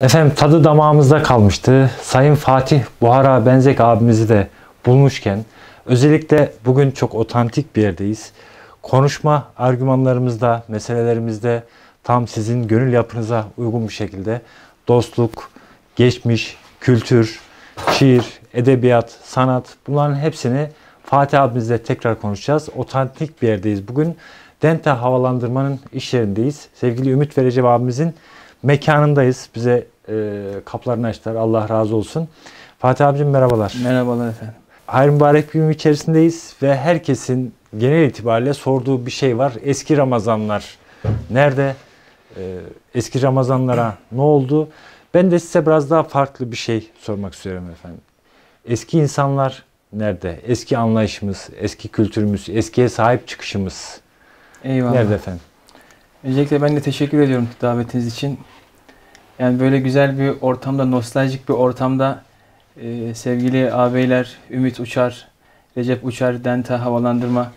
Efendim tadı damağımızda kalmıştı. Sayın Fatih Buhara Benzek abimizi de bulmuşken özellikle bugün çok otantik bir yerdeyiz. Konuşma argümanlarımızda, meselelerimizde tam sizin gönül yapınıza uygun bir şekilde dostluk, geçmiş, kültür, şiir, edebiyat, sanat bunların hepsini Fatih abimizle tekrar konuşacağız. Otantik bir yerdeyiz bugün. Dente Havalandırma'nın iş yerindeyiz. Sevgili Ümit ve abimizin mekanındayız. Bize e, kaplarını açtılar. Allah razı olsun. Fatih abicim merhabalar. Merhabalar efendim. Hayır mübarek bir gün içerisindeyiz ve herkesin genel itibariyle sorduğu bir şey var. Eski Ramazanlar nerede? E, eski Ramazanlara ne oldu? Ben de size biraz daha farklı bir şey sormak istiyorum efendim. Eski insanlar nerede? Eski anlayışımız, eski kültürümüz, eskiye sahip çıkışımız Eyvallah. nerede efendim? Öncelikle ben de teşekkür ediyorum davetiniz için. Yani böyle güzel bir ortamda, nostaljik bir ortamda e, sevgili ağabeyler Ümit Uçar, Recep Uçar, Denta Havalandırma.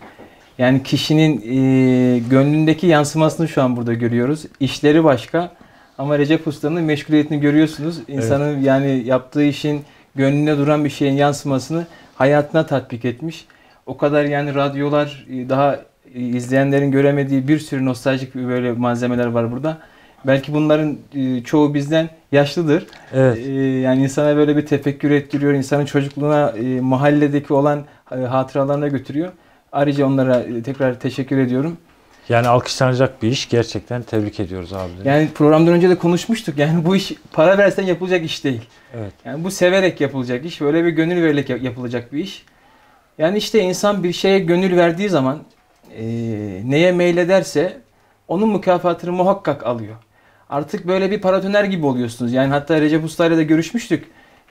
Yani kişinin e, gönlündeki yansımasını şu an burada görüyoruz. İşleri başka ama Recep Usta'nın meşguliyetini görüyorsunuz. İnsanın evet. yani yaptığı işin gönlüne duran bir şeyin yansımasını hayatına tatbik etmiş. O kadar yani radyolar e, daha e, izleyenlerin göremediği bir sürü nostaljik böyle malzemeler var burada. Belki bunların e, çoğu bizden yaşlıdır. Evet. E, yani insana böyle bir tefekkür ettiriyor. insanın çocukluğuna e, mahalledeki olan hatıralarına götürüyor. Ayrıca onlara tekrar teşekkür ediyorum. Yani alkışlanacak bir iş. Gerçekten tebrik ediyoruz abi. Yani programdan önce de konuşmuştuk. Yani bu iş para versen yapılacak iş değil. Evet. Yani bu severek yapılacak iş. Böyle bir gönül vererek yapılacak bir iş. Yani işte insan bir şeye gönül verdiği zaman e, neye meylederse onun mükafatını muhakkak alıyor artık böyle bir paratoner gibi oluyorsunuz. Yani hatta Recep Usta'yla da görüşmüştük.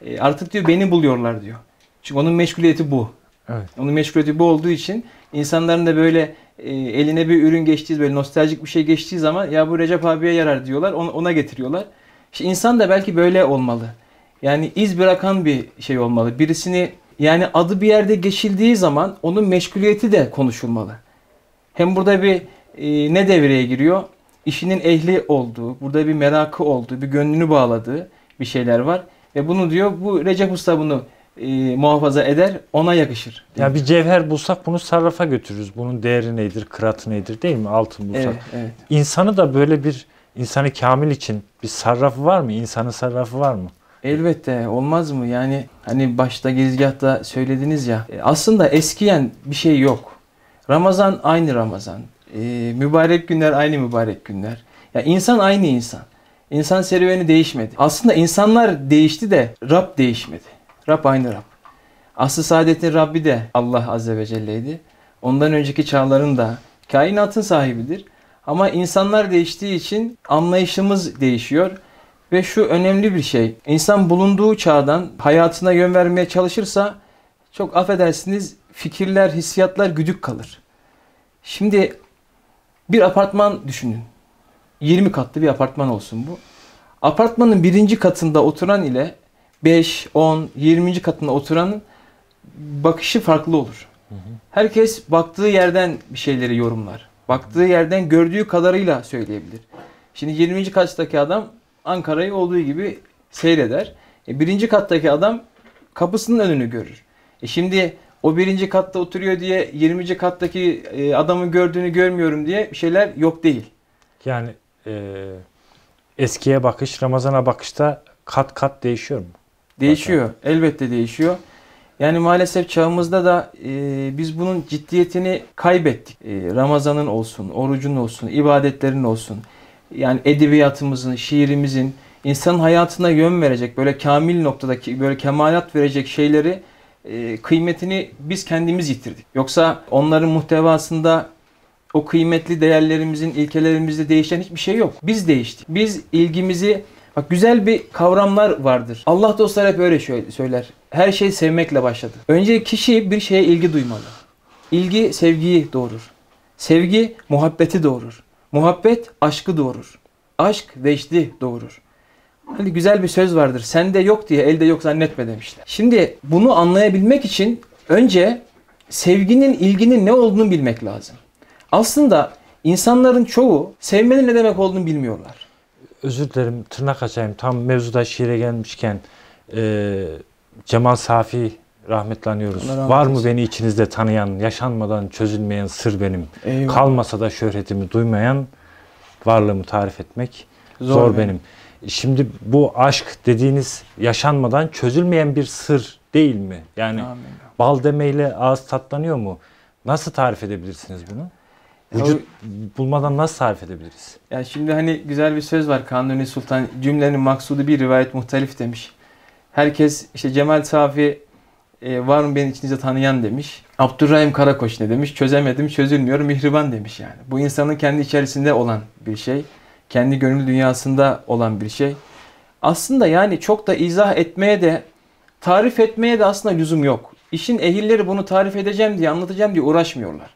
E, artık diyor beni buluyorlar diyor. Çünkü onun meşguliyeti bu. Evet. Onun meşguliyeti bu olduğu için insanların da böyle e, eline bir ürün geçtiği böyle nostaljik bir şey geçtiği zaman ya bu Recep abiye yarar diyorlar. Ona, ona getiriyorlar. İşte insan da belki böyle olmalı. Yani iz bırakan bir şey olmalı. Birisini yani adı bir yerde geçildiği zaman onun meşguliyeti de konuşulmalı. Hem burada bir e, ne devreye giriyor? işinin ehli olduğu, burada bir merakı olduğu, bir gönlünü bağladığı bir şeyler var. Ve bunu diyor bu Recep Usta bunu e, muhafaza eder, ona yakışır. Ya yani bir cevher bulsak bunu sarrafa götürürüz. Bunun değeri nedir, kıratı nedir değil mi? Altın bulsak. Evet, evet. İnsanı da böyle bir insanı kamil için bir sarrafı var mı? İnsanın sarrafı var mı? Elbette olmaz mı? Yani hani başta girizgahta söylediniz ya. E, aslında eskiyen bir şey yok. Ramazan aynı Ramazan e, mübarek günler aynı mübarek günler. Ya insan aynı insan. İnsan serüveni değişmedi. Aslında insanlar değişti de Rab değişmedi. Rab aynı Rab. Aslı saadetin Rabbi de Allah Azze ve Celle'ydi. Ondan önceki çağların da kainatın sahibidir. Ama insanlar değiştiği için anlayışımız değişiyor. Ve şu önemli bir şey. İnsan bulunduğu çağdan hayatına yön vermeye çalışırsa çok affedersiniz fikirler, hissiyatlar güdük kalır. Şimdi bir apartman düşünün. 20 katlı bir apartman olsun bu. Apartmanın birinci katında oturan ile 5, 10, 20. katında oturanın bakışı farklı olur. Herkes baktığı yerden bir şeyleri yorumlar. Baktığı yerden gördüğü kadarıyla söyleyebilir. Şimdi 20. kattaki adam Ankara'yı olduğu gibi seyreder. E, birinci kattaki adam kapısının önünü görür. E şimdi o birinci katta oturuyor diye 20. kattaki e, adamın gördüğünü görmüyorum diye bir şeyler yok değil. Yani e, eskiye bakış, Ramazan'a bakışta kat kat değişiyor mu? Değişiyor. Zaten. Elbette değişiyor. Yani maalesef çağımızda da e, biz bunun ciddiyetini kaybettik. E, Ramazan'ın olsun, orucun olsun, ibadetlerin olsun. Yani edebiyatımızın, şiirimizin, insanın hayatına yön verecek, böyle kamil noktadaki, böyle kemalat verecek şeyleri ee, kıymetini biz kendimiz yitirdik. Yoksa onların muhtevasında o kıymetli değerlerimizin, ilkelerimizde değişen hiçbir şey yok. Biz değiştik. Biz ilgimizi Bak güzel bir kavramlar vardır. Allah dostlar hep öyle şöyle söyler. Her şey sevmekle başladı. Önce kişi bir şeye ilgi duymalı. İlgi sevgiyi doğurur. Sevgi muhabbeti doğurur. Muhabbet aşkı doğurur. Aşk vecdi doğurur. Hani güzel bir söz vardır. Sende yok diye elde yok zannetme demişler. Şimdi bunu anlayabilmek için önce sevginin, ilginin ne olduğunu bilmek lazım. Aslında insanların çoğu sevmenin ne demek olduğunu bilmiyorlar. Özür dilerim tırnak açayım. Tam mevzuda şiire gelmişken e, Cemal Safi rahmetlanıyoruz. Var mı beni içinizde tanıyan, yaşanmadan çözülmeyen sır benim. Eyvallah. Kalmasa da şöhretimi duymayan varlığımı tarif etmek zor, zor benim. benim. Şimdi bu aşk dediğiniz yaşanmadan çözülmeyen bir sır değil mi? Yani Amin. bal demeyle ağız tatlanıyor mu? Nasıl tarif edebilirsiniz bunu? Vücut bulmadan nasıl tarif edebiliriz? Ya şimdi hani güzel bir söz var Kanuni Sultan cümlenin maksudu bir rivayet muhtelif demiş. Herkes işte Cemal Safi e, var mı beni içinizde tanıyan demiş. Abdurrahim Karakoç ne demiş? Çözemedim, çözülmüyor, mihriban demiş yani. Bu insanın kendi içerisinde olan bir şey. Kendi gönül dünyasında olan bir şey. Aslında yani çok da izah etmeye de tarif etmeye de aslında lüzum yok. İşin ehilleri bunu tarif edeceğim diye anlatacağım diye uğraşmıyorlar.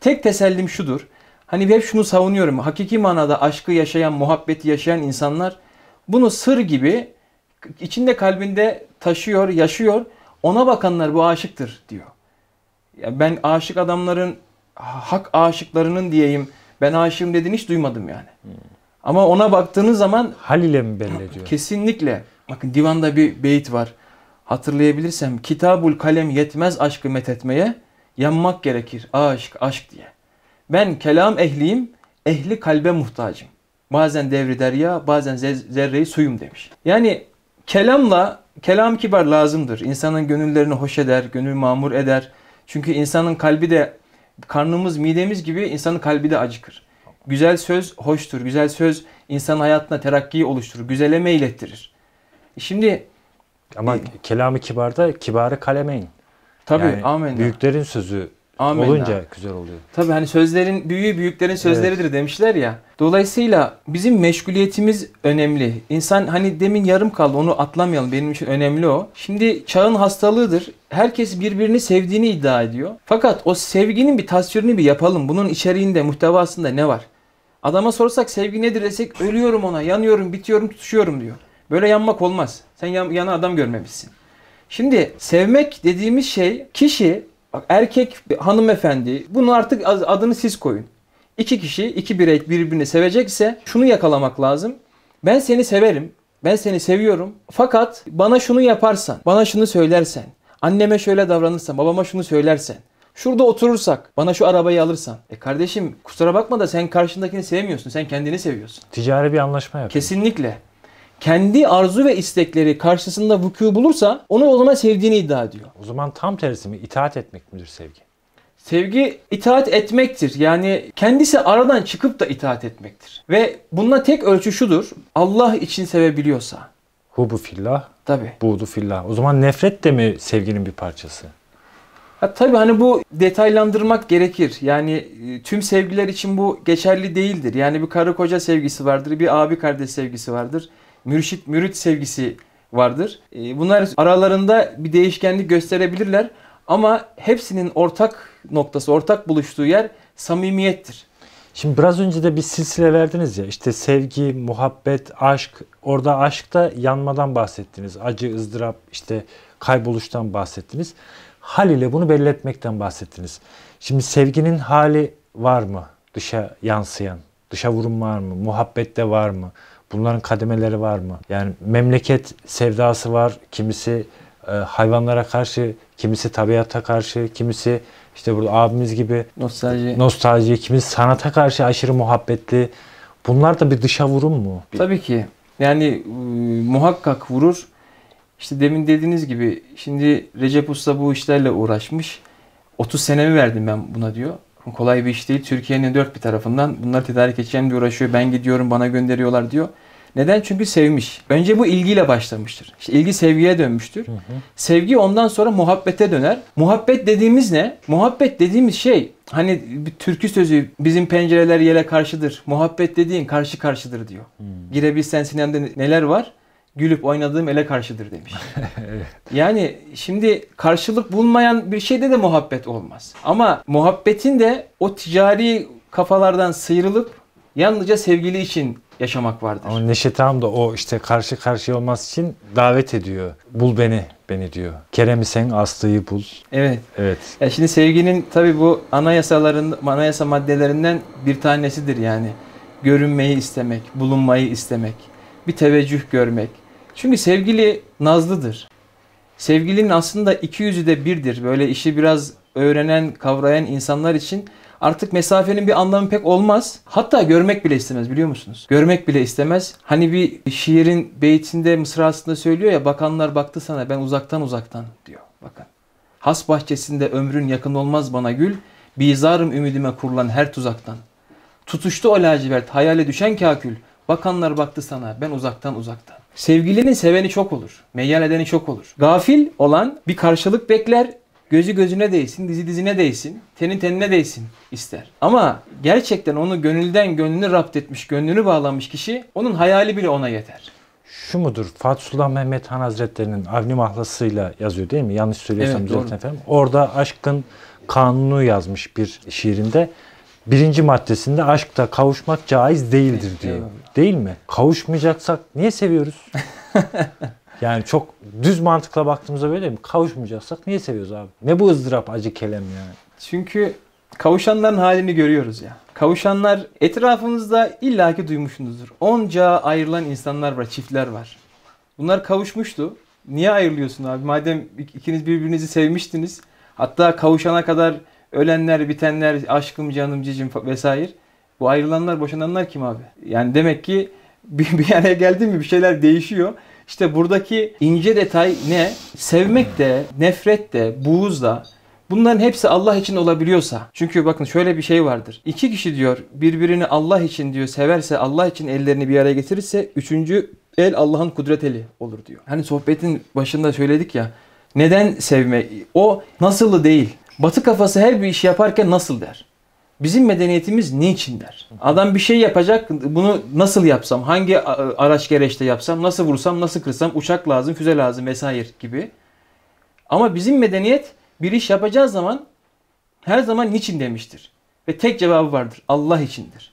Tek tesellim şudur. Hani hep şunu savunuyorum. Hakiki manada aşkı yaşayan, muhabbeti yaşayan insanlar bunu sır gibi içinde kalbinde taşıyor, yaşıyor. Ona bakanlar bu aşıktır diyor. Ya ben aşık adamların hak aşıklarının diyeyim ben aşığım dediğini hiç duymadım yani. Hmm. Ama ona baktığınız zaman hal mi belli ediyor? Kesinlikle. Bakın divanda bir beyit var. Hatırlayabilirsem kitabul kalem yetmez aşkı methetmeye yanmak gerekir aşk aşk diye. Ben kelam ehliyim, ehli kalbe muhtacım. Bazen devri derya, bazen zerreyi suyum demiş. Yani kelamla, kelam kibar lazımdır. İnsanın gönüllerini hoş eder, gönül mamur eder. Çünkü insanın kalbi de karnımız, midemiz gibi insanın kalbi de acıkır. Güzel söz hoştur. Güzel söz insan hayatına terakkiyi oluşturur. Güzele meylettirir. E şimdi ama e, kelamı kibarda kibarı kalemeyin. Tabii yani amenna. Büyüklerin sözü amenna. olunca güzel oluyor. Tabii hani sözlerin büyüğü büyüklerin sözleridir evet. demişler ya. Dolayısıyla bizim meşguliyetimiz önemli. İnsan hani demin yarım kaldı onu atlamayalım benim için önemli o. Şimdi çağın hastalığıdır. Herkes birbirini sevdiğini iddia ediyor. Fakat o sevginin bir tasvirini bir yapalım. Bunun içeriğinde, muhtevasında ne var? Adama sorsak sevgi nedir desek ölüyorum ona, yanıyorum, bitiyorum, tutuşuyorum diyor. Böyle yanmak olmaz. Sen yan, yana adam görmemişsin. Şimdi sevmek dediğimiz şey kişi, erkek, hanımefendi bunu artık adını siz koyun. İki kişi, iki birey birbirini sevecekse şunu yakalamak lazım. Ben seni severim, ben seni seviyorum fakat bana şunu yaparsan, bana şunu söylersen, anneme şöyle davranırsan, babama şunu söylersen, Şurada oturursak bana şu arabayı alırsan. E kardeşim kusura bakma da sen karşındakini sevmiyorsun. Sen kendini seviyorsun. Ticari bir anlaşma yapıyor. Kesinlikle kendi arzu ve istekleri karşısında vuku bulursa onu o zaman sevdiğini iddia ediyor. O zaman tam tersi mi? İtaat etmek midir sevgi? Sevgi itaat etmektir. Yani kendisi aradan çıkıp da itaat etmektir. Ve bununla tek ölçü şudur. Allah için sevebiliyorsa. Hubu fillah. Tabi. Buğdu fillah. O zaman nefret de mi sevginin bir parçası? Ha, tabii hani bu detaylandırmak gerekir. Yani e, tüm sevgiler için bu geçerli değildir. Yani bir karı koca sevgisi vardır, bir abi kardeş sevgisi vardır, mürşit mürit sevgisi vardır. E, bunlar aralarında bir değişkenlik gösterebilirler ama hepsinin ortak noktası, ortak buluştuğu yer samimiyettir. Şimdi biraz önce de bir silsile verdiniz ya işte sevgi, muhabbet, aşk. Orada aşkta yanmadan bahsettiniz. Acı, ızdırap, işte kayboluştan bahsettiniz hal ile bunu belli etmekten bahsettiniz. Şimdi sevginin hali var mı? Dışa yansıyan, dışa vurum var mı? Muhabbette var mı? Bunların kademeleri var mı? Yani memleket sevdası var, kimisi e, hayvanlara karşı, kimisi tabiata karşı, kimisi işte burada abimiz gibi nostalji, nostalji kimisi sanata karşı aşırı muhabbetli. Bunlar da bir dışa vurum mu? Tabii ki. Yani e, muhakkak vurur. İşte demin dediğiniz gibi şimdi Recep Usta bu işlerle uğraşmış. 30 senemi verdim ben buna diyor. Kolay bir iş değil. Türkiye'nin dört bir tarafından bunlar tedarik edeceğim diye uğraşıyor. Ben gidiyorum bana gönderiyorlar diyor. Neden? Çünkü sevmiş. Önce bu ilgiyle başlamıştır. İşte ilgi sevgiye dönmüştür. Hı hı. Sevgi ondan sonra muhabbete döner. Muhabbet dediğimiz ne? Muhabbet dediğimiz şey hani bir türkü sözü bizim pencereler yele karşıdır. Muhabbet dediğin karşı karşıdır diyor. Hı. Girebilsen sinemde neler var? gülüp oynadığım ele karşıdır demiş. evet. Yani şimdi karşılık bulmayan bir şeyde de muhabbet olmaz. Ama muhabbetin de o ticari kafalardan sıyrılıp yalnızca sevgili için yaşamak vardır. Ama Neşet Ağam da o işte karşı karşıya olmaz için davet ediyor. Bul beni, beni diyor. Kerem'i sen, Aslı'yı bul. Evet. Evet. Ya şimdi sevginin tabii bu anayasaların, anayasa maddelerinden bir tanesidir yani. Görünmeyi istemek, bulunmayı istemek, bir teveccüh görmek, çünkü sevgili nazlıdır. Sevgilinin aslında iki yüzü de birdir. Böyle işi biraz öğrenen, kavrayan insanlar için artık mesafenin bir anlamı pek olmaz. Hatta görmek bile istemez biliyor musunuz? Görmek bile istemez. Hani bir şiirin beytinde, mısrasında söylüyor ya bakanlar baktı sana ben uzaktan uzaktan diyor. Bakın. Has bahçesinde ömrün yakın olmaz bana gül. Bizarım ümidime kurulan her tuzaktan. Tutuştu o lacivert hayale düşen kakül. Bakanlar baktı sana ben uzaktan uzaktan. Sevgilinin seveni çok olur. Meyyan edeni çok olur. Gafil olan bir karşılık bekler. Gözü gözüne değsin, dizi dizine değsin, teni tenine değsin ister. Ama gerçekten onu gönülden gönlünü rapt etmiş, gönlünü bağlamış kişi onun hayali bile ona yeter. Şu mudur? Fatih Sultan Mehmet Han Hazretleri'nin Avni Mahlası'yla yazıyor değil mi? Yanlış söylüyorsam evet, zaten efendim. Orada aşkın kanunu yazmış bir şiirinde birinci maddesinde aşkta kavuşmak caiz değildir diyor. Değil mi? Kavuşmayacaksak niye seviyoruz? yani çok düz mantıkla baktığımızda böyle mi? Kavuşmayacaksak niye seviyoruz abi? Ne bu ızdırap acı kelem yani? Çünkü kavuşanların halini görüyoruz ya. Kavuşanlar etrafımızda illaki duymuşsunuzdur. Onca ayrılan insanlar var, çiftler var. Bunlar kavuşmuştu. Niye ayrılıyorsun abi? Madem ikiniz birbirinizi sevmiştiniz. Hatta kavuşana kadar Ölenler, bitenler, aşkım, canım, cicim vesaire. Bu ayrılanlar, boşananlar kim abi? Yani demek ki bir, bir yere geldi mi bir şeyler değişiyor. İşte buradaki ince detay ne? Sevmek de, nefret de, buğuz da bunların hepsi Allah için olabiliyorsa. Çünkü bakın şöyle bir şey vardır. İki kişi diyor birbirini Allah için diyor severse Allah için ellerini bir araya getirirse üçüncü el Allah'ın kudret eli olur diyor. Hani sohbetin başında söyledik ya neden sevme? O nasılı değil. Batı kafası her bir iş yaparken nasıl der? Bizim medeniyetimiz niçin der? Adam bir şey yapacak, bunu nasıl yapsam, hangi araç gereçte yapsam, nasıl vursam, nasıl kırsam, uçak lazım, füze lazım vesaire gibi. Ama bizim medeniyet bir iş yapacağı zaman her zaman niçin demiştir. Ve tek cevabı vardır. Allah içindir.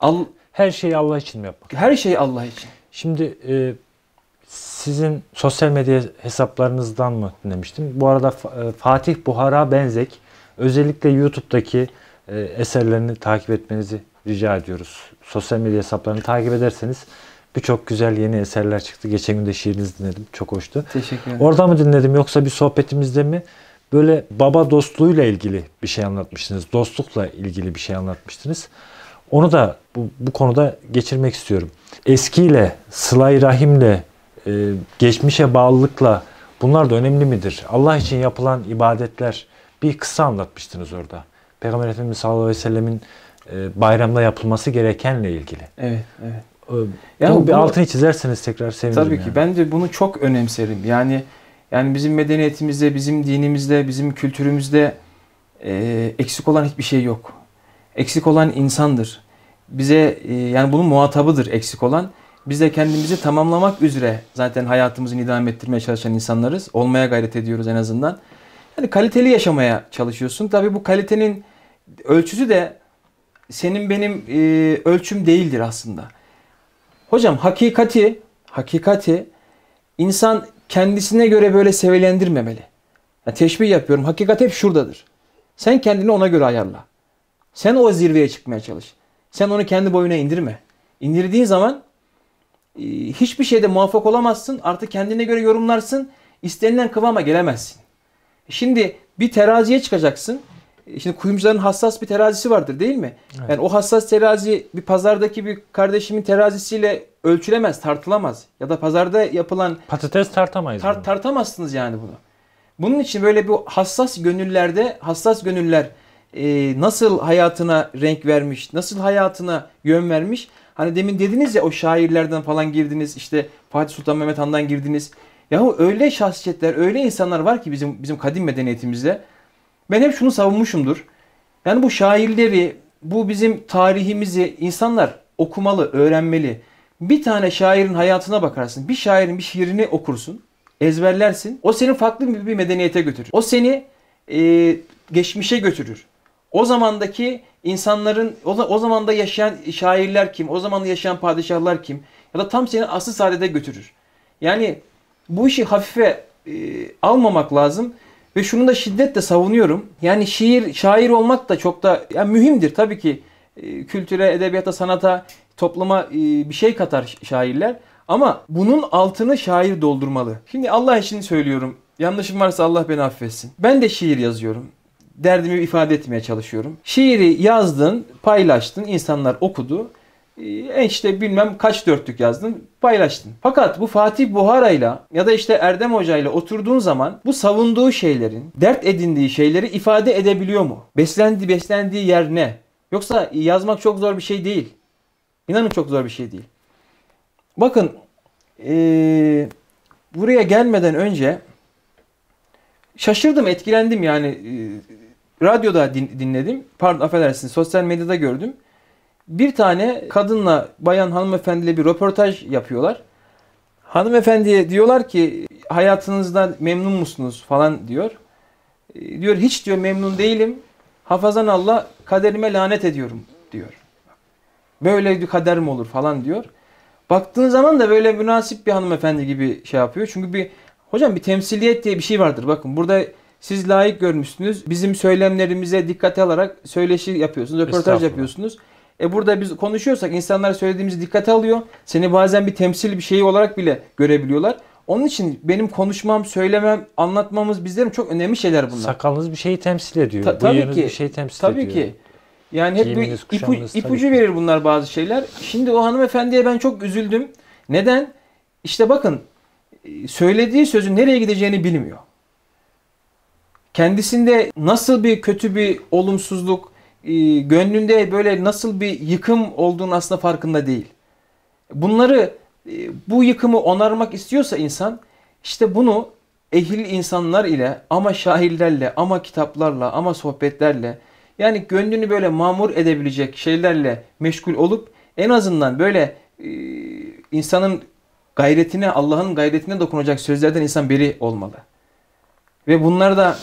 Al her şeyi Allah için mi yapmak? Her şeyi Allah için. Şimdi e, sizin sosyal medya hesaplarınızdan mı demiştim. Bu arada e, Fatih Buhara Benzek özellikle YouTube'daki e, eserlerini takip etmenizi rica ediyoruz. Sosyal medya hesaplarını takip ederseniz birçok güzel yeni eserler çıktı. Geçen gün de şiirinizi dinledim. Çok hoştu. Teşekkür ederim. Orada mı dinledim yoksa bir sohbetimizde mi? Böyle baba dostluğuyla ilgili bir şey anlatmıştınız. Dostlukla ilgili bir şey anlatmıştınız. Onu da bu, bu konuda geçirmek istiyorum. Eskiyle, sılay rahimle e, geçmişe bağlılıkla bunlar da önemli midir? Allah için yapılan ibadetler bir kısa anlatmıştınız orada. Peygamber Efendimiz sallallahu aleyhi ve sellemin e, bayramda yapılması gerekenle ilgili. Evet, evet. E, yani bunu, bir altını çizerseniz tekrar sevinirim. Tabii ki. Yani. Ben de bunu çok önemserim. Yani yani bizim medeniyetimizde, bizim dinimizde, bizim kültürümüzde e, eksik olan hiçbir şey yok. Eksik olan insandır. Bize e, yani bunun muhatabıdır eksik olan. Biz de kendimizi tamamlamak üzere zaten hayatımızı idame ettirmeye çalışan insanlarız. Olmaya gayret ediyoruz en azından. Yani kaliteli yaşamaya çalışıyorsun. Tabii bu kalitenin ölçüsü de senin benim e, ölçüm değildir aslında. Hocam hakikati, hakikati insan kendisine göre böyle sevelendirmemeli. Yani teşbih yapıyorum. Hakikat hep şuradadır. Sen kendini ona göre ayarla. Sen o zirveye çıkmaya çalış. Sen onu kendi boyuna indirme. İndirdiğin zaman ee, hiçbir şeyde muvaffak olamazsın. Artık kendine göre yorumlarsın. İstenilen kıvama gelemezsin. Şimdi bir teraziye çıkacaksın. Ee, şimdi kuyumcuların hassas bir terazisi vardır değil mi? Evet. Yani o hassas terazi bir pazardaki bir kardeşimin terazisiyle ölçülemez, tartılamaz. Ya da pazarda yapılan... Patates tartamayız. Tar tartamazsınız yani bunu. Bunun için böyle bir hassas gönüllerde, hassas gönüller e, nasıl hayatına renk vermiş, nasıl hayatına yön vermiş Hani demin dediniz ya o şairlerden falan girdiniz. işte Fatih Sultan Mehmet Han'dan girdiniz. Yahu öyle şahsiyetler, öyle insanlar var ki bizim bizim kadim medeniyetimizde. Ben hep şunu savunmuşumdur. Yani bu şairleri, bu bizim tarihimizi insanlar okumalı, öğrenmeli. Bir tane şairin hayatına bakarsın. Bir şairin bir şiirini okursun, ezberlersin. O seni farklı bir medeniyete götürür. O seni e, geçmişe götürür. O zamandaki insanların o, o zaman da yaşayan şairler kim? O zaman da yaşayan padişahlar kim? Ya da tam seni asıl saadete götürür. Yani bu işi hafife e, almamak lazım. Ve şunu da şiddetle savunuyorum. Yani şiir, şair olmak da çok da yani mühimdir tabii ki. E, kültüre, edebiyata, sanata, topluma e, bir şey katar şairler. Ama bunun altını şair doldurmalı. Şimdi Allah için söylüyorum. Yanlışım varsa Allah beni affetsin. Ben de şiir yazıyorum derdimi ifade etmeye çalışıyorum. Şiiri yazdın, paylaştın, insanlar okudu. En ee, e işte bilmem kaç dörtlük yazdın, paylaştın. Fakat bu Fatih Buhara'yla ya da işte Erdem Hoca'yla oturduğun zaman bu savunduğu şeylerin, dert edindiği şeyleri ifade edebiliyor mu? Beslendi, beslendiği yer ne? Yoksa yazmak çok zor bir şey değil. İnanın çok zor bir şey değil. Bakın ee, buraya gelmeden önce şaşırdım, etkilendim yani. E, radyoda din, dinledim. Pardon affedersiniz sosyal medyada gördüm. Bir tane kadınla bayan hanımefendiyle bir röportaj yapıyorlar. Hanımefendiye diyorlar ki hayatınızdan memnun musunuz falan diyor. E, diyor hiç diyor memnun değilim. Hafazan Allah kaderime lanet ediyorum diyor. Böyle bir kader mi olur falan diyor. Baktığın zaman da böyle münasip bir hanımefendi gibi şey yapıyor. Çünkü bir hocam bir temsiliyet diye bir şey vardır. Bakın burada siz layık görmüşsünüz. Bizim söylemlerimize dikkat alarak söyleşi yapıyorsunuz, röportaj yapıyorsunuz. E burada biz konuşuyorsak insanlar söylediğimizi dikkate alıyor. Seni bazen bir temsil bir şeyi olarak bile görebiliyorlar. Onun için benim konuşmam, söylemem, anlatmamız bizlerin çok önemli şeyler bunlar. Sakalınız bir şeyi temsil ediyor. Ta, tabii ki. bir şeyi temsil tabii ediyor. Tabii ki. Yani hep Giyiminiz, bir ipu, ipucu verir bunlar bazı şeyler. Şimdi o hanımefendiye ben çok üzüldüm. Neden? İşte bakın e, söylediği sözün nereye gideceğini bilmiyor kendisinde nasıl bir kötü bir olumsuzluk, e, gönlünde böyle nasıl bir yıkım olduğunu aslında farkında değil. Bunları e, bu yıkımı onarmak istiyorsa insan işte bunu ehil insanlar ile ama şairlerle ama kitaplarla ama sohbetlerle yani gönlünü böyle mamur edebilecek şeylerle meşgul olup en azından böyle e, insanın gayretine Allah'ın gayretine dokunacak sözlerden insan biri olmalı. Ve bunlar da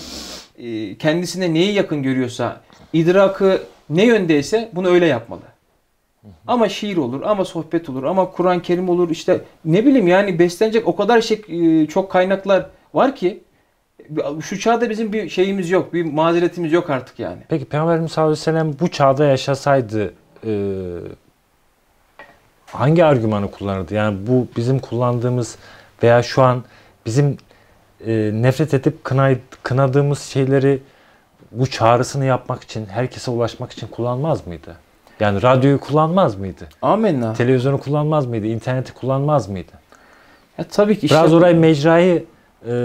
e, kendisine neyi yakın görüyorsa, idrakı ne yöndeyse bunu öyle yapmalı. Ama şiir olur, ama sohbet olur, ama Kur'an-ı Kerim olur. İşte ne bileyim yani beslenecek o kadar şey, e, çok kaynaklar var ki şu çağda bizim bir şeyimiz yok, bir mazeretimiz yok artık yani. Peki Peygamberimiz sallallahu aleyhi ve sellem bu çağda yaşasaydı e, hangi argümanı kullanırdı? Yani bu bizim kullandığımız veya şu an bizim e, nefret edip kınay, kınadığımız şeyleri bu çağrısını yapmak için, herkese ulaşmak için kullanmaz mıydı? Yani radyoyu kullanmaz mıydı? Amenna. Televizyonu kullanmaz mıydı? İnterneti kullanmaz mıydı? Ya tabii ki. Biraz işte... orayı mecrayı e,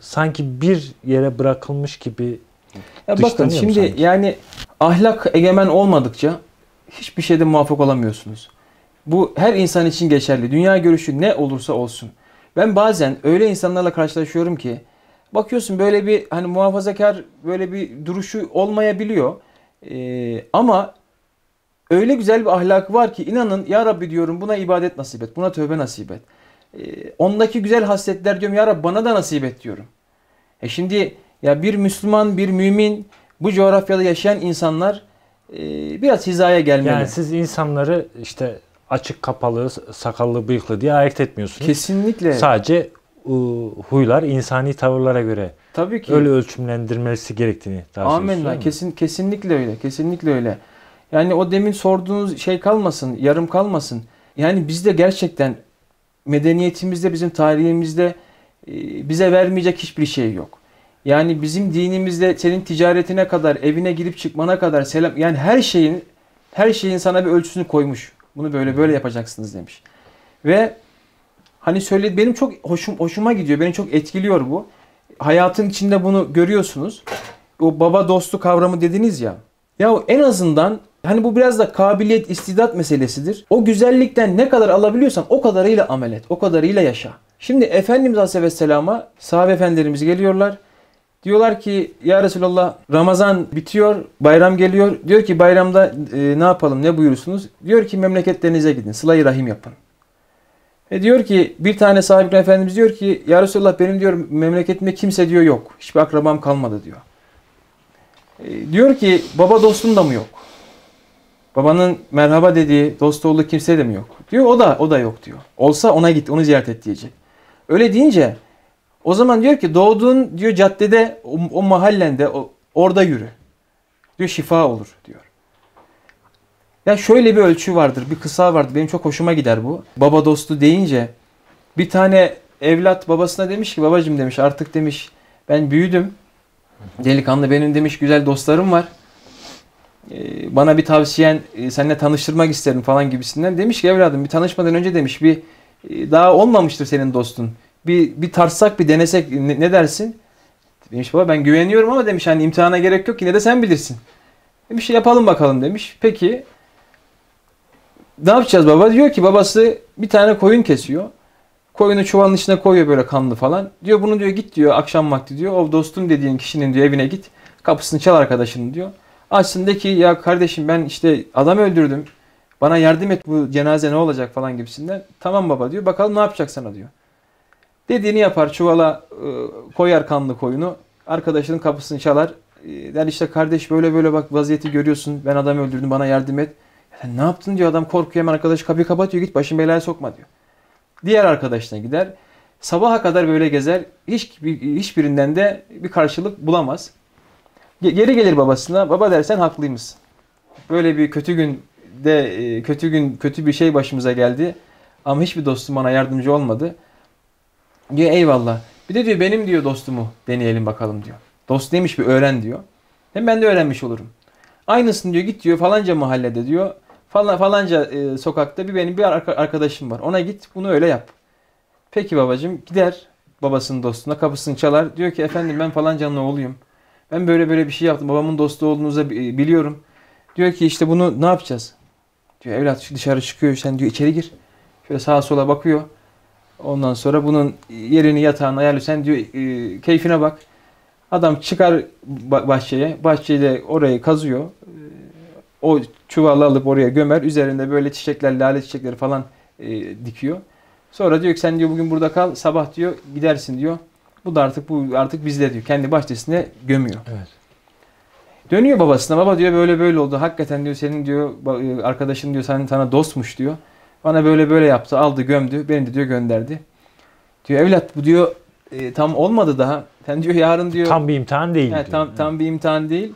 sanki bir yere bırakılmış gibi ya bakın şimdi sanki? yani ahlak egemen olmadıkça hiçbir şeyde muvaffak olamıyorsunuz. Bu her insan için geçerli. Dünya görüşü ne olursa olsun. Ben bazen öyle insanlarla karşılaşıyorum ki bakıyorsun böyle bir hani muhafazakar böyle bir duruşu olmayabiliyor. Ee, ama öyle güzel bir ahlakı var ki inanın ya Rabbi diyorum buna ibadet nasip et, buna tövbe nasip et. Ee, ondaki güzel hasletler diyorum ya Rabbi bana da nasip et diyorum. E şimdi ya bir Müslüman, bir mümin bu coğrafyada yaşayan insanlar e, biraz hizaya gelmeli. Yani siz insanları işte açık kapalı, sakallı, bıyıklı diye ayırt etmiyorsunuz. Kesinlikle. Sadece ıı, huylar insani tavırlara göre Tabii ki. öyle ölçümlendirmesi gerektiğini tavsiye Amenna. Kesin, kesinlikle öyle. Kesinlikle öyle. Yani o demin sorduğunuz şey kalmasın, yarım kalmasın. Yani bizde gerçekten medeniyetimizde, bizim tarihimizde bize vermeyecek hiçbir şey yok. Yani bizim dinimizde senin ticaretine kadar, evine girip çıkmana kadar selam yani her şeyin her şeyin sana bir ölçüsünü koymuş. Bunu böyle böyle yapacaksınız demiş. Ve hani söyledi benim çok hoşum hoşuma gidiyor. Beni çok etkiliyor bu. Hayatın içinde bunu görüyorsunuz. O baba dostu kavramı dediniz ya. Ya en azından hani bu biraz da kabiliyet, istidat meselesidir. O güzellikten ne kadar alabiliyorsan o kadarıyla amel et. O kadarıyla yaşa. Şimdi Efendimiz Aleyhisselam'a sahabe efendilerimiz geliyorlar. Diyorlar ki ya Resulallah Ramazan bitiyor, bayram geliyor. Diyor ki bayramda e, ne yapalım, ne buyursunuz? Diyor ki memleketlerinize gidin, sıla rahim yapın. E diyor ki bir tane sahibi efendimiz diyor ki ya Resulallah benim diyor memleketimde kimse diyor yok. Hiçbir akrabam kalmadı diyor. E, diyor ki baba dostum da mı yok? Babanın merhaba dediği dost olduğu kimse de mi yok? Diyor o da o da yok diyor. Olsa ona git onu ziyaret et diyecek. Öyle deyince o zaman diyor ki doğduğun diyor caddede o, o mahallende o, orada yürü. Diyor şifa olur diyor. Ya şöyle bir ölçü vardır, bir kısa vardır. Benim çok hoşuma gider bu. Baba dostu deyince bir tane evlat babasına demiş ki babacım demiş artık demiş ben büyüdüm. Delikanlı benim demiş güzel dostlarım var. Ee, bana bir tavsiyen e, seninle tanıştırmak isterim falan gibisinden. Demiş ki evladım bir tanışmadan önce demiş bir e, daha olmamıştır senin dostun bir, bir tartsak bir denesek ne, ne dersin? Demiş baba ben güveniyorum ama demiş hani imtihana gerek yok yine de sen bilirsin. Demiş şey yapalım bakalım demiş. Peki ne yapacağız baba? Diyor ki babası bir tane koyun kesiyor. Koyunu çuvalın içine koyuyor böyle kanlı falan. Diyor bunu diyor git diyor akşam vakti diyor. O dostum dediğin kişinin diyor evine git. Kapısını çal arkadaşının diyor. Açsın de ki ya kardeşim ben işte adam öldürdüm. Bana yardım et bu cenaze ne olacak falan gibisinden. Tamam baba diyor. Bakalım ne yapacak sana diyor. Dediğini yapar çuvala e, koyar kanlı koyunu. Arkadaşının kapısını çalar. E, der işte kardeş böyle böyle bak vaziyeti görüyorsun. Ben adamı öldürdüm bana yardım et. Ya, ne yaptın diyor adam korkuyor hemen arkadaş kapıyı kapatıyor git başın belaya sokma diyor. Diğer arkadaşına gider. Sabaha kadar böyle gezer. Hiç, hiçbirinden de bir karşılık bulamaz. Geri gelir babasına. Baba dersen haklıymışsın. Böyle bir kötü gün de e, kötü gün kötü bir şey başımıza geldi. Ama hiçbir dostum bana yardımcı olmadı. Diyor eyvallah. Bir de diyor benim diyor dostumu deneyelim bakalım diyor. Dost neymiş bir öğren diyor. Hem ben de öğrenmiş olurum. Aynısını diyor git diyor falanca mahallede diyor. Falan, falanca e, sokakta bir benim bir arkadaşım var. Ona git bunu öyle yap. Peki babacım gider babasının dostuna kapısını çalar. Diyor ki efendim ben falancanın oğluyum. Ben böyle böyle bir şey yaptım. Babamın dostu olduğunuzu e, biliyorum. Diyor ki işte bunu ne yapacağız? Diyor evlat dışarı çıkıyor sen diyor içeri gir. Şöyle sağa sola bakıyor. Ondan sonra bunun yerini yatağını sen diyor e, keyfine bak. Adam çıkar bahçeye. Bahçede orayı kazıyor. E, o çuvalı alıp oraya gömer. Üzerinde böyle çiçekler, lale çiçekleri falan e, dikiyor. Sonra diyor ki sen diyor bugün burada kal. Sabah diyor gidersin diyor. Bu da artık bu artık bizde diyor. Kendi bahçesine gömüyor. Evet. Dönüyor babasına. Baba diyor böyle böyle oldu. Hakikaten diyor senin diyor e, arkadaşın diyor senin sana dostmuş diyor. Bana böyle böyle yaptı. Aldı gömdü. Beni de diyor gönderdi. Diyor evlat bu diyor e, tam olmadı daha. Sen diyor yarın diyor. Tam bir imtihan değil. He, Tam, tam bir imtihan değil.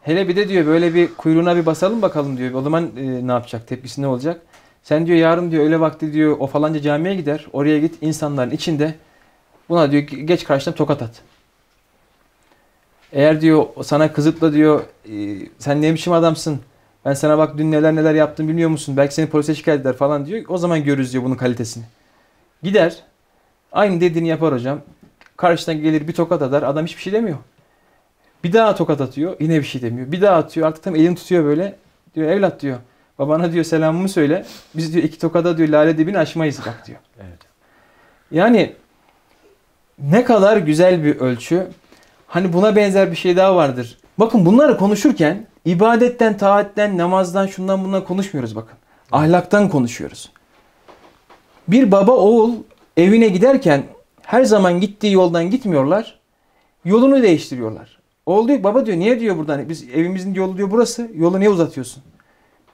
Hele bir de diyor böyle bir kuyruğuna bir basalım bakalım diyor. O zaman e, ne yapacak? Tepkisi ne olacak? Sen diyor yarın diyor öyle vakti diyor o falanca camiye gider. Oraya git insanların içinde buna diyor geç karşına tokat at. Eğer diyor sana kızıtla diyor e, sen ne biçim adamsın? Ben sana bak dün neler neler yaptım bilmiyor musun? Belki seni polise şikayet eder falan diyor. O zaman görürüz diyor bunun kalitesini. Gider. Aynı dediğini yapar hocam. Karşıdan gelir bir tokat atar. Adam hiçbir şey demiyor. Bir daha tokat atıyor. Yine bir şey demiyor. Bir daha atıyor. Artık tam elini tutuyor böyle. Diyor evlat diyor. Babana diyor selamımı söyle. Biz diyor iki tokada diyor lale dibini aşmayız bak diyor. evet. Yani ne kadar güzel bir ölçü. Hani buna benzer bir şey daha vardır. Bakın bunları konuşurken İbadetten, taatten, namazdan, şundan bundan konuşmuyoruz bakın. Ahlaktan konuşuyoruz. Bir baba oğul evine giderken her zaman gittiği yoldan gitmiyorlar. Yolunu değiştiriyorlar. Oğul diyor baba diyor niye diyor buradan biz evimizin yolu diyor burası. Yolu niye uzatıyorsun?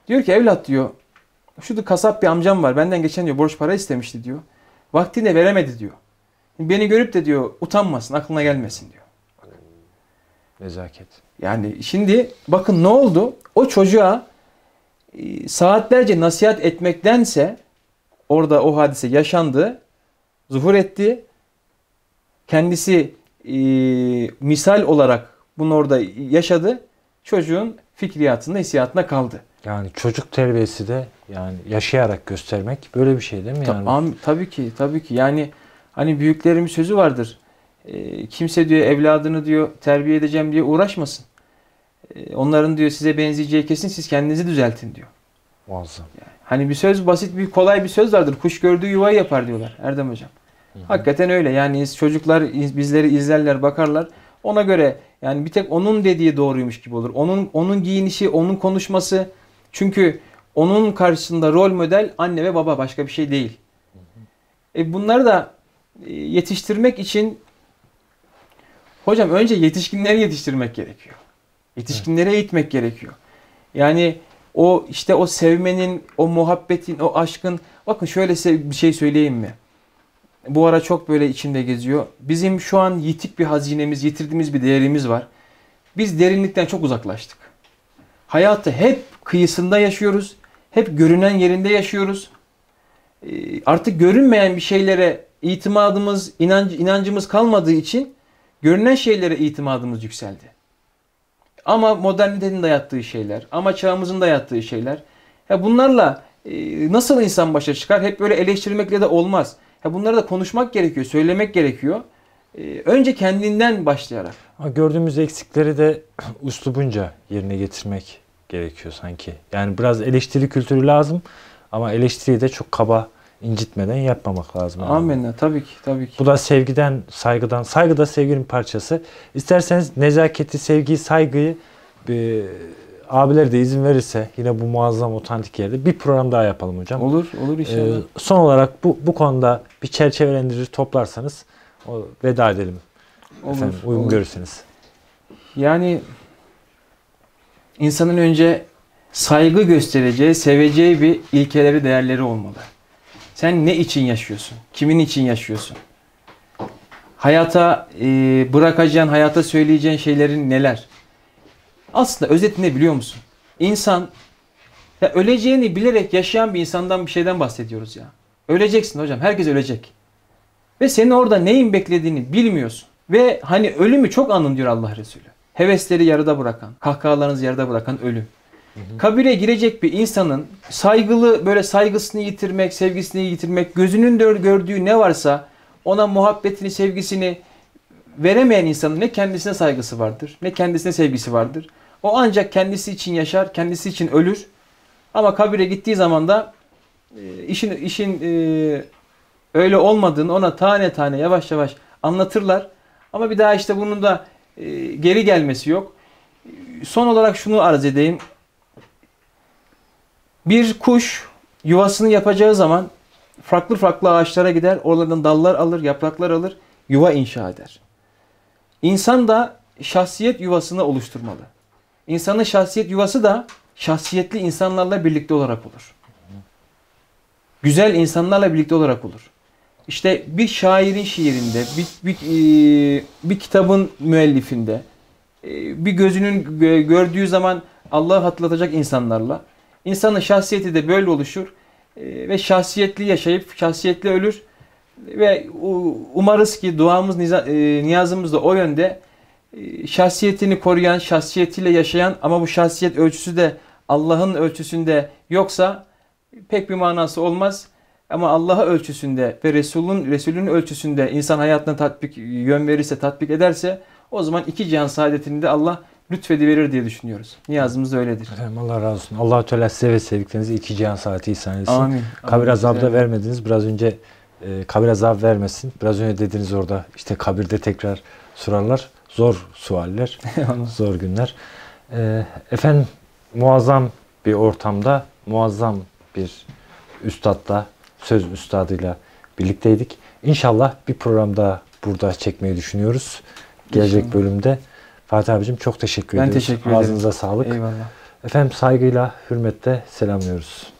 Diyor ki evlat diyor şurada kasap bir amcam var benden geçen diyor borç para istemişti diyor. vaktini veremedi diyor. Beni görüp de diyor utanmasın aklına gelmesin diyor. Nezaket. Yani şimdi bakın ne oldu? O çocuğa e, saatlerce nasihat etmektense orada o hadise yaşandı, zuhur etti. Kendisi e, misal olarak bunu orada yaşadı. Çocuğun fikriyatında, hissiyatına kaldı. Yani çocuk terbiyesi de yani yaşayarak göstermek böyle bir şey değil mi? Yani? Tamam, tabii ki, tabii ki. Yani hani büyüklerin sözü vardır. E, kimse diyor evladını diyor terbiye edeceğim diye uğraşmasın. E, onların diyor size benzeyeceği kesin siz kendinizi düzeltin diyor. Muazzam. Yani, hani bir söz basit bir kolay bir söz vardır. Kuş gördüğü yuvayı yapar diyorlar Erdem hocam. Hı-hı. Hakikaten öyle. Yani çocuklar bizleri izlerler, bakarlar. Ona göre yani bir tek onun dediği doğruymuş gibi olur. Onun onun giyinişi, onun konuşması. Çünkü onun karşısında rol model anne ve baba başka bir şey değil. E bunları da e, yetiştirmek için hocam önce yetişkinleri yetiştirmek gerekiyor. Yetişkinlere evet. eğitmek gerekiyor. Yani o işte o sevmenin, o muhabbetin, o aşkın. Bakın şöyle bir şey söyleyeyim mi? Bu ara çok böyle içimde geziyor. Bizim şu an yitik bir hazinemiz, yitirdiğimiz bir değerimiz var. Biz derinlikten çok uzaklaştık. Hayatı hep kıyısında yaşıyoruz. Hep görünen yerinde yaşıyoruz. Ee, artık görünmeyen bir şeylere itimadımız, inancımız kalmadığı için görünen şeylere itimadımız yükseldi ama modernitenin dayattığı şeyler, ama çağımızın dayattığı şeyler. Ya bunlarla e, nasıl insan başa çıkar? Hep böyle eleştirmekle de olmaz. Ya bunları da konuşmak gerekiyor, söylemek gerekiyor. E, önce kendinden başlayarak. Ama gördüğümüz eksikleri de uslubunca yerine getirmek gerekiyor sanki. Yani biraz eleştiri kültürü lazım ama eleştiriyi de çok kaba incitmeden yapmamak lazım. Yani. Amenna tabii ki tabii ki. Bu da sevgiden, saygıdan. Saygı da sevginin parçası. İsterseniz nezaketi, sevgiyi, saygıyı e, abiler de izin verirse yine bu muazzam otantik yerde bir program daha yapalım hocam. Olur, olur inşallah. Ee, son olarak bu bu konuda bir çerçevelendirir toplarsanız o, veda edelim. Olur, Efendim, uyum olur. görürseniz. Yani insanın önce saygı göstereceği, seveceği bir ilkeleri, değerleri olmalı. Sen ne için yaşıyorsun? Kimin için yaşıyorsun? Hayata e, bırakacağın, hayata söyleyeceğin şeylerin neler? Aslında özet ne biliyor musun? İnsan ya öleceğini bilerek yaşayan bir insandan bir şeyden bahsediyoruz ya. Öleceksin hocam. Herkes ölecek. Ve senin orada neyin beklediğini bilmiyorsun. Ve hani ölümü çok anın diyor Allah Resulü. Hevesleri yarıda bırakan, kahkahalarınızı yarıda bırakan ölüm hı. kabire girecek bir insanın saygılı böyle saygısını yitirmek, sevgisini yitirmek, gözünün gördüğü ne varsa ona muhabbetini, sevgisini veremeyen insanın ne kendisine saygısı vardır, ne kendisine sevgisi vardır. O ancak kendisi için yaşar, kendisi için ölür. Ama kabire gittiği zaman da e, işin işin e, öyle olmadığını ona tane tane yavaş yavaş anlatırlar. Ama bir daha işte bunun da e, geri gelmesi yok. Son olarak şunu arz edeyim. Bir kuş yuvasını yapacağı zaman farklı farklı ağaçlara gider, oralardan dallar alır, yapraklar alır, yuva inşa eder. İnsan da şahsiyet yuvasını oluşturmalı. İnsanın şahsiyet yuvası da şahsiyetli insanlarla birlikte olarak olur. Güzel insanlarla birlikte olarak olur. İşte bir şairin şiirinde, bir, bir, e, bir kitabın müellifinde, e, bir gözünün gördüğü zaman Allah'ı hatırlatacak insanlarla, İnsanın şahsiyeti de böyle oluşur e, ve şahsiyetli yaşayıp şahsiyetli ölür ve umarız ki duamız, e, niyazımız da o yönde e, şahsiyetini koruyan, şahsiyetiyle yaşayan ama bu şahsiyet ölçüsü de Allah'ın ölçüsünde yoksa pek bir manası olmaz. Ama Allah'a ölçüsünde ve Resul'ün Resul'ün ölçüsünde insan hayatına tatbik yön verirse, tatbik ederse o zaman iki cihan saadetini de Allah lütfediverir diye düşünüyoruz. Niyazımız öyledir. Efendim Allah razı olsun. Allah Teala size ve sevdiklerinize iki cihan saati ihsan etsin. Amin. Kabir Amin. azabı da vermediniz. Biraz önce e, kabir azabı vermesin. Biraz önce dediniz orada işte kabirde tekrar sorarlar. Zor sualler, zor günler. E, efendim muazzam bir ortamda, muazzam bir üstadla, söz üstadıyla birlikteydik. İnşallah bir programda burada çekmeyi düşünüyoruz. Gelecek İnşallah. bölümde. Fatih abicim çok teşekkür ben ediyoruz. Ben teşekkür ederim. Ağzınıza sağlık. Eyvallah. Efendim saygıyla, hürmette selamlıyoruz.